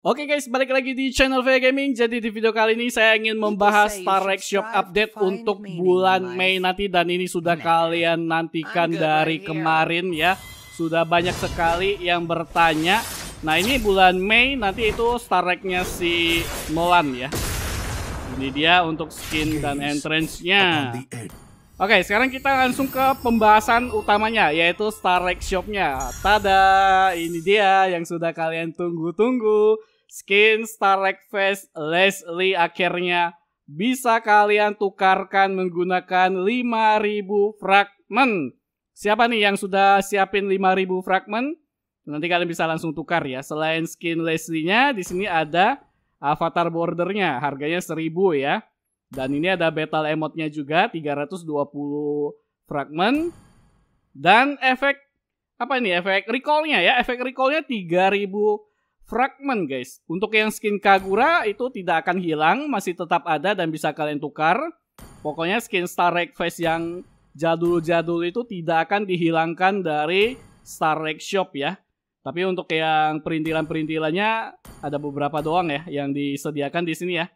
Oke okay guys, balik lagi di channel Vega Gaming. Jadi di video kali ini saya ingin membahas Star Rex Shop update untuk bulan Mei nanti dan ini sudah nah, kalian nantikan dari kemarin ya. Sudah banyak sekali yang bertanya. Nah, ini bulan Mei nanti itu Star Rex-nya si Nolan ya. Ini dia untuk skin dan entrance-nya. Oke, okay, sekarang kita langsung ke pembahasan utamanya yaitu Star Rex Shop-nya. Tada, ini dia yang sudah kalian tunggu-tunggu skin Starlight Face Leslie akhirnya bisa kalian tukarkan menggunakan 5000 fragment. Siapa nih yang sudah siapin 5000 fragment? Nanti kalian bisa langsung tukar ya. Selain skin Leslie-nya, di sini ada avatar bordernya, harganya 1000 ya. Dan ini ada battle emote-nya juga 320 fragment dan efek apa ini efek recall-nya ya efek recall-nya 3000 fragment guys. Untuk yang skin Kagura itu tidak akan hilang, masih tetap ada dan bisa kalian tukar. Pokoknya skin Star Face yang jadul-jadul itu tidak akan dihilangkan dari Star Wreck Shop ya. Tapi untuk yang perintilan-perintilannya ada beberapa doang ya yang disediakan di sini ya.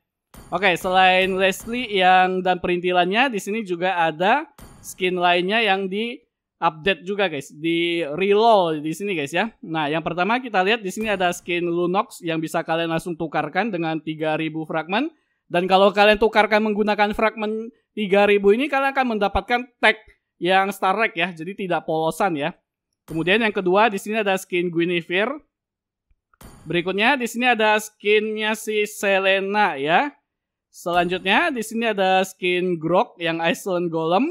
Oke, selain Leslie yang dan perintilannya di sini juga ada skin lainnya yang di update juga guys di reload di sini guys ya. Nah, yang pertama kita lihat di sini ada skin Lunox yang bisa kalian langsung tukarkan dengan 3000 fragmen dan kalau kalian tukarkan menggunakan fragmen 3000 ini kalian akan mendapatkan tag yang Star Trek ya. Jadi tidak polosan ya. Kemudian yang kedua di sini ada skin Guinevere. Berikutnya di sini ada skinnya si Selena ya. Selanjutnya di sini ada skin Grok yang Iceland Golem.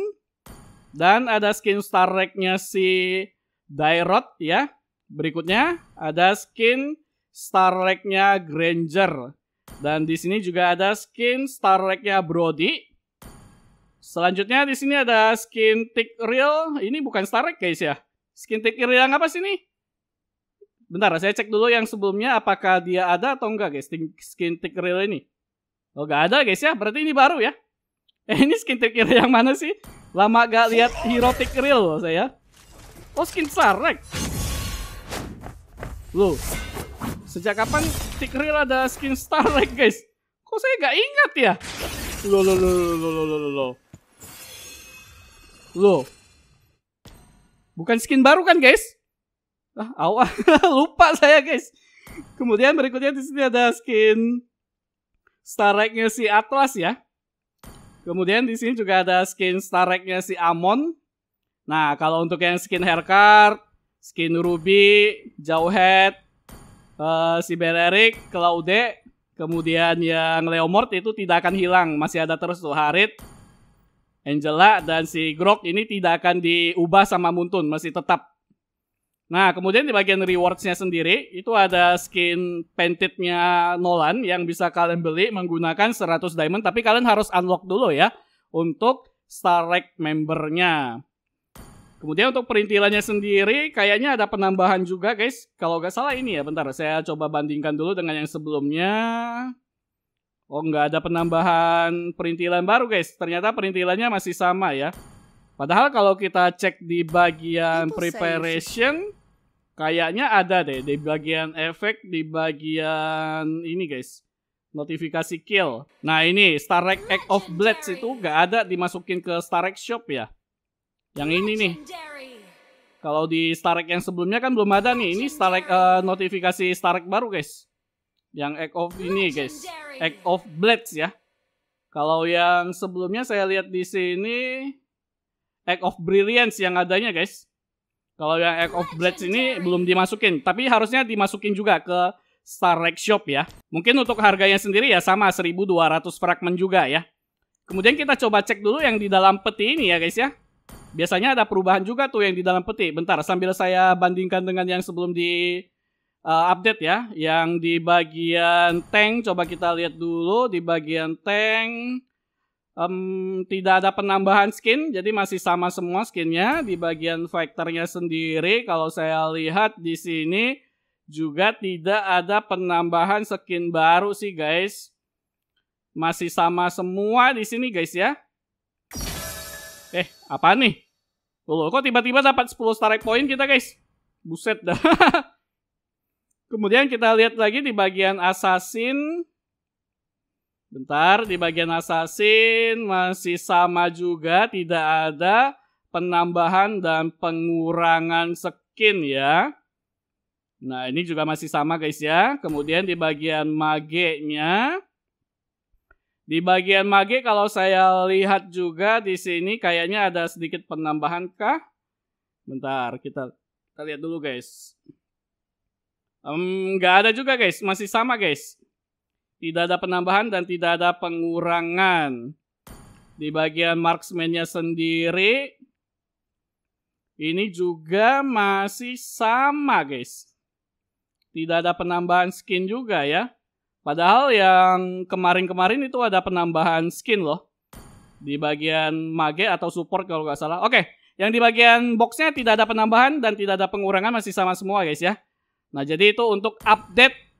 Dan ada skin Star Trek-nya si Dairot ya. Berikutnya ada skin Star Trek-nya Granger. Dan di sini juga ada skin Star Trek-nya Brody. Selanjutnya di sini ada skin Tick Real. Ini bukan Star Trek guys ya. Skin Tick Real yang apa sih ini? Bentar, saya cek dulu yang sebelumnya apakah dia ada atau enggak guys skin Tick Real ini. Oh, enggak ada guys ya. Berarti ini baru ya. Eh, ini skin Tick Real yang mana sih? Lama gak lihat Hirotic Real loh saya. Oh skin Sarek. Loh. Sejak kapan Real ada skin Starlight guys? Kok saya gak ingat ya? Loh loh loh loh loh loh loh loh. Bukan skin baru kan guys? Ah, awal lupa saya guys. Kemudian berikutnya di sini ada skin Star Starlight-nya si Atlas ya. Kemudian di sini juga ada skin Stareknya si Amon. Nah, kalau untuk yang skin haircut, skin Ruby, Jauhead, uh, eh, si Bereric, Claude, kemudian yang Leomord itu tidak akan hilang, masih ada terus tuh Harit, Angela dan si Grok ini tidak akan diubah sama Muntun, masih tetap Nah, kemudian di bagian rewards-nya sendiri, itu ada skin painted-nya Nolan yang bisa kalian beli menggunakan 100 diamond, tapi kalian harus unlock dulu ya untuk Starlight membernya. Kemudian untuk perintilannya sendiri, kayaknya ada penambahan juga guys. Kalau nggak salah ini ya, bentar saya coba bandingkan dulu dengan yang sebelumnya. Oh, nggak ada penambahan perintilan baru guys. Ternyata perintilannya masih sama ya. Padahal kalau kita cek di bagian itu preparation kayaknya ada deh di bagian efek di bagian ini guys notifikasi kill. Nah ini Starrek Act of Blades itu nggak ada dimasukin ke Starrek Shop ya. Yang ini nih. Kalau di Starrek yang sebelumnya kan belum ada nih. Ini Starrek uh, eh, notifikasi Starrek baru guys. Yang Act of ini guys. Act of Blades ya. Kalau yang sebelumnya saya lihat di sini Act of Brilliance yang adanya guys. Kalau yang Act of Blades ini belum dimasukin, tapi harusnya dimasukin juga ke Star Lake Shop ya. Mungkin untuk harganya sendiri ya sama 1200 fragment juga ya. Kemudian kita coba cek dulu yang di dalam peti ini ya guys ya. Biasanya ada perubahan juga tuh yang di dalam peti. Bentar sambil saya bandingkan dengan yang sebelum di uh, update ya. Yang di bagian tank coba kita lihat dulu di bagian tank um, tidak ada penambahan skin, jadi masih sama semua skinnya di bagian faktornya sendiri. Kalau saya lihat di sini juga tidak ada penambahan skin baru sih guys. Masih sama semua di sini guys ya. Eh, apa nih? Loh, kok tiba-tiba dapat 10 star point kita guys? Buset dah. Kemudian kita lihat lagi di bagian assassin Bentar, di bagian assassin masih sama juga, tidak ada penambahan dan pengurangan skin ya. Nah, ini juga masih sama guys ya. Kemudian di bagian mage-nya di bagian mage kalau saya lihat juga di sini kayaknya ada sedikit penambahan kah? Bentar, kita kita lihat dulu guys. Enggak um, ada juga guys, masih sama guys. Tidak ada penambahan dan tidak ada pengurangan. Di bagian marksman-nya sendiri, ini juga masih sama guys. Tidak ada penambahan skin juga ya. Padahal yang kemarin-kemarin itu ada penambahan skin loh. Di bagian mage atau support kalau nggak salah. Oke, yang di bagian boxnya tidak ada penambahan dan tidak ada pengurangan masih sama semua guys ya. Nah jadi itu untuk update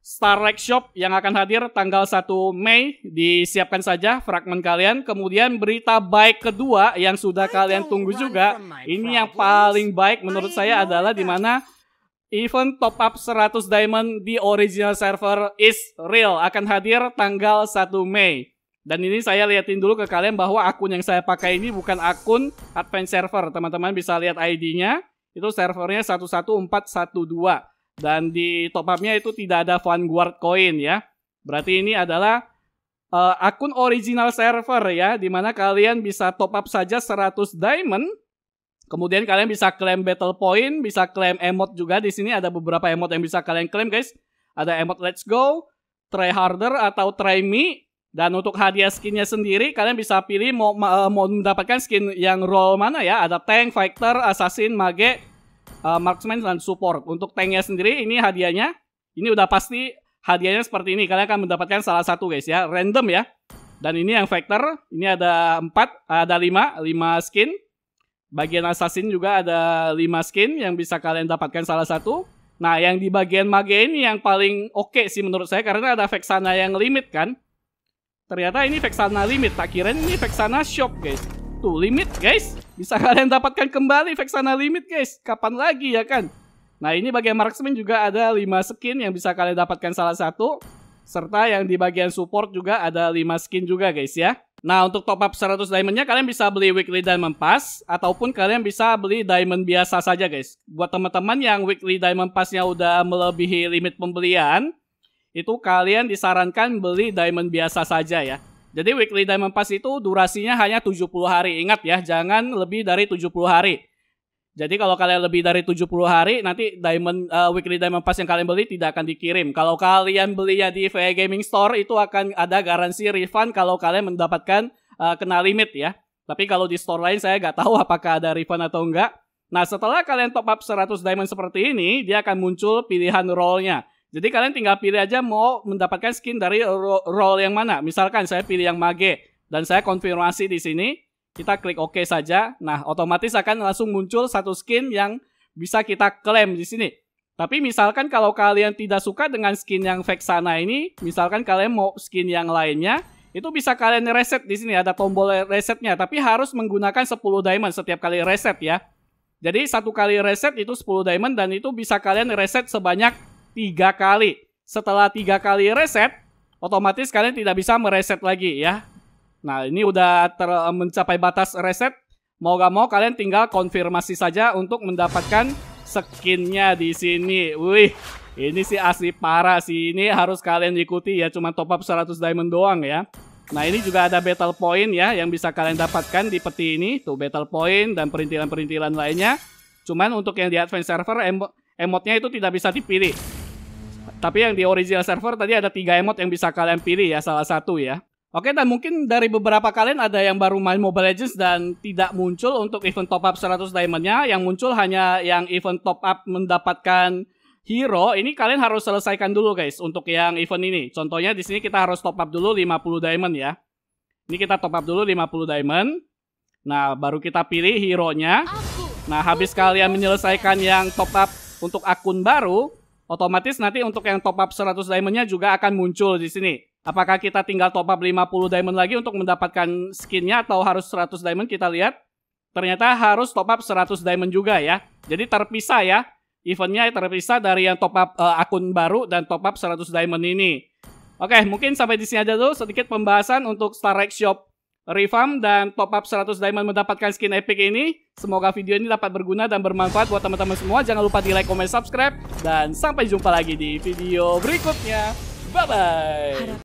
Starlight Shop yang akan hadir tanggal 1 Mei. Disiapkan saja fragmen kalian. Kemudian berita baik kedua yang sudah kalian tunggu juga. Ini yang paling baik menurut saya adalah di mana event top up 100 diamond di original server is real akan hadir tanggal 1 Mei. Dan ini saya liatin dulu ke kalian bahwa akun yang saya pakai ini bukan akun advance server. Teman-teman bisa lihat ID-nya. Itu servernya 11412. Dan di top up-nya itu tidak ada Vanguard Coin ya. Berarti ini adalah uh, akun original server ya, di mana kalian bisa top up saja 100 diamond. Kemudian kalian bisa klaim battle point, bisa klaim emote juga. Di sini ada beberapa emote yang bisa kalian klaim guys. Ada emote let's go, try harder atau try me. Dan untuk hadiah skinnya sendiri, kalian bisa pilih mau, eh, mau mendapatkan skin yang role mana ya. Ada tank, fighter, assassin, mage, uh, eh, marksman dan support. Untuk tanknya sendiri ini hadiahnya ini udah pasti hadiahnya seperti ini. Kalian akan mendapatkan salah satu guys ya, random ya. Dan ini yang factor ini ada 4, ada 5, 5 skin. Bagian assassin juga ada 5 skin yang bisa kalian dapatkan salah satu. Nah, yang di bagian mage ini yang paling oke okay sih menurut saya karena ada Vexana yang limit kan. Ternyata ini Vexana limit, tak kirain ini Vexana shop guys. Tuh limit guys bisa kalian dapatkan kembali Vexana Limit guys. Kapan lagi ya kan? Nah ini bagian marksman juga ada 5 skin yang bisa kalian dapatkan salah satu. Serta yang di bagian support juga ada 5 skin juga guys ya. Nah untuk top up 100 diamondnya kalian bisa beli weekly diamond pass. Ataupun kalian bisa beli diamond biasa saja guys. Buat teman-teman yang weekly diamond passnya udah melebihi limit pembelian. Itu kalian disarankan beli diamond biasa saja ya. Jadi weekly diamond pass itu durasinya hanya 70 hari. Ingat ya, jangan lebih dari 70 hari. Jadi kalau kalian lebih dari 70 hari nanti diamond uh, weekly diamond pass yang kalian beli tidak akan dikirim. Kalau kalian belinya di VA Gaming Store itu akan ada garansi refund kalau kalian mendapatkan uh, kena limit ya. Tapi kalau di store lain saya nggak tahu apakah ada refund atau enggak. Nah, setelah kalian top up 100 diamond seperti ini, dia akan muncul pilihan role-nya. Jadi kalian tinggal pilih aja mau mendapatkan skin dari role yang mana. Misalkan saya pilih yang mage dan saya konfirmasi di sini, kita klik OK saja. Nah, otomatis akan langsung muncul satu skin yang bisa kita klaim di sini. Tapi misalkan kalau kalian tidak suka dengan skin yang vexana ini, misalkan kalian mau skin yang lainnya, itu bisa kalian reset di sini ada tombol resetnya, tapi harus menggunakan 10 diamond setiap kali reset ya. Jadi satu kali reset itu 10 diamond dan itu bisa kalian reset sebanyak tiga kali. Setelah tiga kali reset, otomatis kalian tidak bisa mereset lagi ya. Nah ini udah ter mencapai batas reset. Mau gak mau kalian tinggal konfirmasi saja untuk mendapatkan skinnya di sini. Wih, ini sih asli parah sih. Ini harus kalian ikuti ya, cuma top up 100 diamond doang ya. Nah ini juga ada battle point ya yang bisa kalian dapatkan di peti ini. Tuh battle point dan perintilan-perintilan lainnya. Cuman untuk yang di advance server em emotnya itu tidak bisa dipilih. Tapi yang di original server tadi ada tiga emot yang bisa kalian pilih ya salah satu ya. Oke dan mungkin dari beberapa kalian ada yang baru main Mobile Legends dan tidak muncul untuk event top up 100 diamondnya yang muncul hanya yang event top up mendapatkan hero ini kalian harus selesaikan dulu guys untuk yang event ini. Contohnya di sini kita harus top up dulu 50 diamond ya. Ini kita top up dulu 50 diamond. Nah, baru kita pilih hero-nya. Nah, habis kalian menyelesaikan yang top up untuk akun baru, otomatis nanti untuk yang top up 100 diamondnya juga akan muncul di sini. Apakah kita tinggal top up 50 diamond lagi untuk mendapatkan skinnya atau harus 100 diamond kita lihat. Ternyata harus top up 100 diamond juga ya. Jadi terpisah ya. Eventnya terpisah dari yang top up uh, akun baru dan top up 100 diamond ini. Oke, mungkin sampai di sini aja dulu sedikit pembahasan untuk Star Rex Shop Revamp dan top up 100 diamond mendapatkan skin epic ini. Semoga video ini dapat berguna dan bermanfaat buat teman-teman semua. Jangan lupa di like, comment, subscribe. Dan sampai jumpa lagi di video berikutnya. Bye-bye.